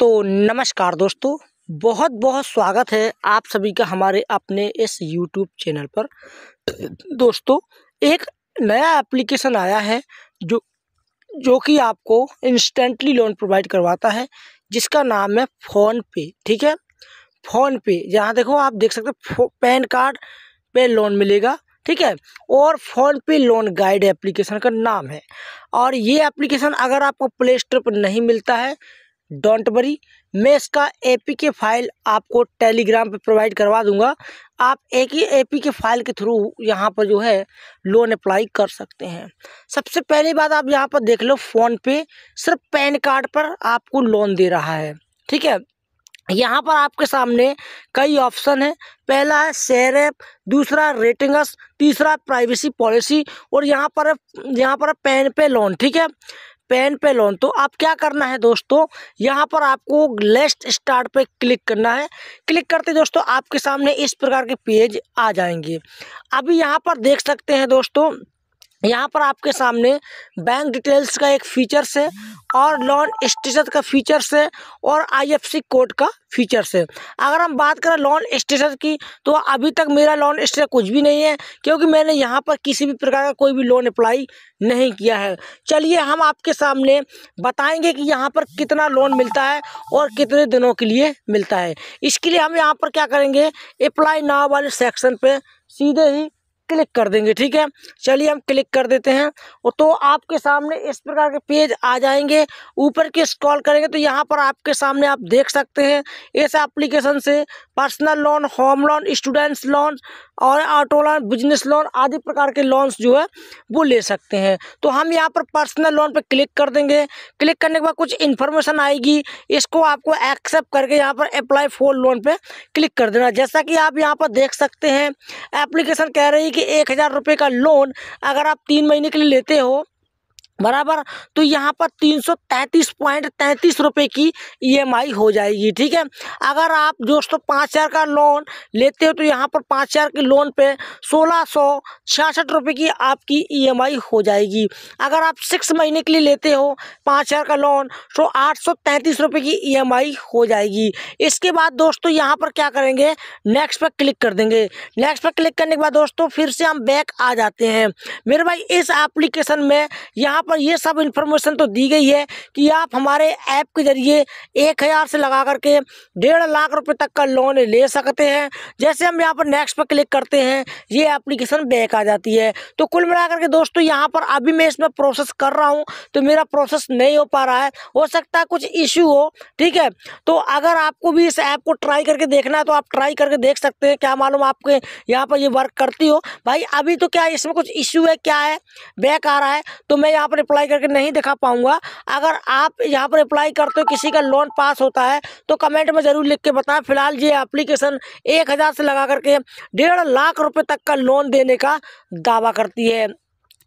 तो नमस्कार दोस्तों बहुत बहुत स्वागत है आप सभी का हमारे अपने इस यूट्यूब चैनल पर दोस्तों एक नया एप्लीकेशन आया है जो जो कि आपको इंस्टेंटली लोन प्रोवाइड करवाता है जिसका नाम है फ़ोन पे ठीक है फ़ोन पे जहाँ देखो आप देख सकते हो पैन कार्ड पे लोन मिलेगा ठीक है और फोन पे लोन गाइड एप्लीकेशन का नाम है और ये एप्लीकेशन अगर आपको प्ले स्टोर पर नहीं मिलता है डोंट वरी मैं इसका एपीके फाइल आपको टेलीग्राम पे प्रोवाइड करवा दूंगा आप एक ही एपीके फाइल के थ्रू यहाँ पर जो है लोन अप्लाई कर सकते हैं सबसे पहली बात आप यहाँ पर देख लो फ़ोन पे सिर्फ पैन कार्ड पर आपको लोन दे रहा है ठीक है यहाँ पर आपके सामने कई ऑप्शन है पहला है शेयर ऐप दूसरा रेटिंगस तीसरा प्राइवेसी पॉलिसी और यहाँ पर यहाँ पर पैन पे लोन ठीक है पेन पे लोन तो आप क्या करना है दोस्तों यहाँ पर आपको लेस्ट स्टार्ट पे क्लिक करना है क्लिक करते दोस्तों आपके सामने इस प्रकार के पेज आ जाएंगे अभी यहाँ पर देख सकते हैं दोस्तों यहाँ पर आपके सामने बैंक डिटेल्स का एक फीचर्स है और लोन स्टेटस का फीचर से और आईएफसी कोड का फीचर से अगर हम बात करें लोन स्टेटस की तो अभी तक मेरा लोन स्टेटस कुछ भी नहीं है क्योंकि मैंने यहाँ पर किसी भी प्रकार का कोई भी लोन अप्लाई नहीं किया है चलिए हम आपके सामने बताएंगे कि यहाँ पर कितना लोन मिलता है और कितने दिनों के लिए मिलता है इसके लिए हम यहाँ पर क्या करेंगे अप्लाई नाव वाले सेक्शन पर सीधे ही क्लिक कर देंगे ठीक है चलिए हम क्लिक कर देते हैं और तो आपके सामने इस प्रकार के पेज आ जाएंगे ऊपर की स्क्रॉल करेंगे तो यहाँ पर आपके सामने आप देख सकते हैं इस एप्लीकेशन से personal loan home loan students loan और ऑटो लोन बिजनेस लोन आदि प्रकार के लोन्स जो है वो ले सकते हैं तो हम यहाँ पर पर्सनल लोन पर क्लिक कर देंगे क्लिक करने के बाद कुछ इन्फॉर्मेशन आएगी इसको आपको एक्सेप्ट करके यहाँ पर अप्लाई फॉर लोन पर क्लिक कर देना जैसा कि आप यहाँ पर देख सकते हैं एप्लीकेशन कह रही है कि एक हज़ार रुपये का लोन अगर आप तीन महीने के लिए लेते हो बराबर तो यहाँ पर तीन सौ तैंतीस पॉइंट तैंतीस रुपये की ईएमआई e हो जाएगी ठीक है अगर आप दोस्तों पाँच हज़ार का लोन लेते हो तो यहाँ पर पाँच हज़ार के लोन पे सोलह सौ छियासठ रुपये की आपकी ईएमआई e हो जाएगी अगर आप सिक्स महीने के लिए लेते हो पाँच हज़ार का लोन तो आठ सौ तैंतीस रुपये की ईएमआई e हो जाएगी इसके बाद दोस्तों यहाँ पर क्या करेंगे नेक्स्ट पर क्लिक कर देंगे नेक्स्ट पर क्लिक करने के बाद दोस्तों फिर से हम बैक आ जाते हैं मेरे भाई इस एप्लीकेशन में यहाँ पर ये सब इन्फॉर्मेशन तो दी गई है कि आप हमारे ऐप के जरिए एक हज़ार से लगा करके डेढ़ लाख रुपए तक का लोन ले सकते हैं जैसे हम यहाँ पर नेक्स्ट पर क्लिक करते हैं ये एप्लीकेशन बैक आ जाती है तो कुल मिलाकर के दोस्तों यहाँ पर अभी मैं इसमें प्रोसेस कर रहा हूँ तो मेरा प्रोसेस नहीं हो पा रहा है हो सकता है कुछ इश्यू हो ठीक है तो अगर आपको भी इस ऐप को ट्राई करके देखना है तो आप ट्राई करके देख सकते हैं क्या मालूम आपके यहाँ पर ये वर्क करती हो भाई अभी तो क्या इसमें कुछ इश्यू है क्या है बैक आ रहा है तो मैं यहाँ पर पर अप्लाई करके नहीं दिखा पाऊंगा अगर आप यहाँ पर अप्लाई करते हो किसी का लोन पास होता है तो कमेंट में ज़रूर लिख के बताएं फिलहाल ये एप्लीकेशन एक हज़ार से लगा करके डेढ़ लाख रुपए तक का लोन देने का दावा करती है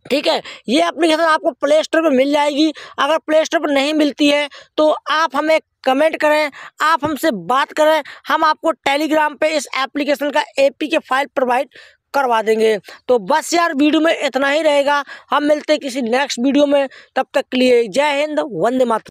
ठीक है ये एप्लीकेशन आपको प्ले स्टोर पर मिल जाएगी अगर प्ले स्टोर पर नहीं मिलती है तो आप हमें कमेंट करें आप हमसे बात करें हम आपको टेलीग्राम पे इस एप्लीकेशन का एपीके फाइल प्रोवाइड करवा देंगे तो बस यार वीडियो में इतना ही रहेगा हम मिलते हैं किसी नेक्स्ट वीडियो में तब तक के लिए जय हिंद वंदे मातृ